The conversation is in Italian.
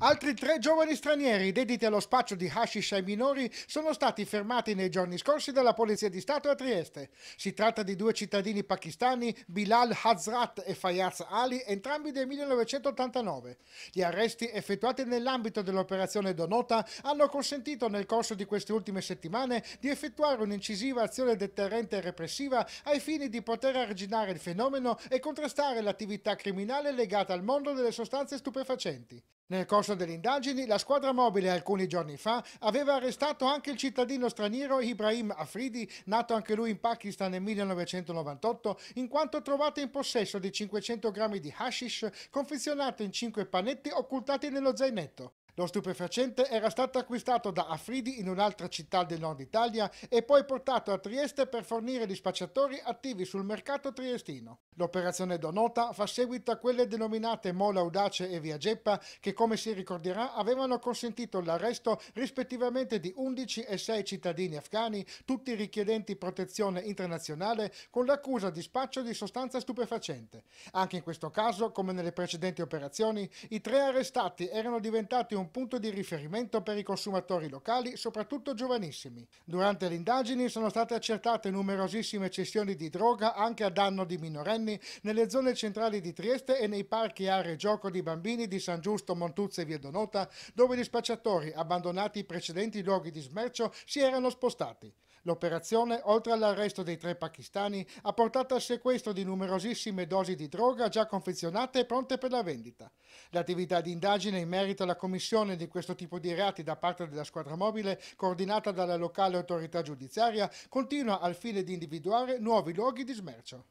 Altri tre giovani stranieri dediti allo spaccio di hashish ai minori sono stati fermati nei giorni scorsi dalla Polizia di Stato a Trieste. Si tratta di due cittadini pakistani, Bilal Hazrat e Fayaz Ali, entrambi del 1989. Gli arresti effettuati nell'ambito dell'operazione Donota hanno consentito nel corso di queste ultime settimane di effettuare un'incisiva azione deterrente e repressiva ai fini di poter arginare il fenomeno e contrastare l'attività criminale legata al mondo delle sostanze stupefacenti. Nel corso delle indagini, la squadra mobile alcuni giorni fa aveva arrestato anche il cittadino straniero Ibrahim Afridi, nato anche lui in Pakistan nel 1998, in quanto trovato in possesso di 500 grammi di hashish confezionato in 5 panetti occultati nello zainetto. Lo stupefacente era stato acquistato da Afridi in un'altra città del nord Italia e poi portato a Trieste per fornire gli spacciatori attivi sul mercato triestino. L'operazione Donota fa seguito a quelle denominate Mola Audace e Via Geppa che come si ricorderà avevano consentito l'arresto rispettivamente di 11 e 6 cittadini afghani, tutti richiedenti protezione internazionale con l'accusa di spaccio di sostanza stupefacente. Anche in questo caso, come nelle precedenti operazioni, i tre arrestati erano diventati un un punto di riferimento per i consumatori locali, soprattutto giovanissimi. Durante le indagini sono state accertate numerosissime cessioni di droga anche a danno di minorenni nelle zone centrali di Trieste e nei parchi e aree gioco di bambini di San Giusto, Montuzza e Viedonota, dove gli spacciatori, abbandonati i precedenti luoghi di smercio, si erano spostati. L'operazione, oltre all'arresto dei tre pakistani, ha portato al sequestro di numerosissime dosi di droga già confezionate e pronte per la vendita. L'attività di indagine in merito alla commissione di questo tipo di reati da parte della squadra mobile, coordinata dalla locale autorità giudiziaria, continua al fine di individuare nuovi luoghi di smercio.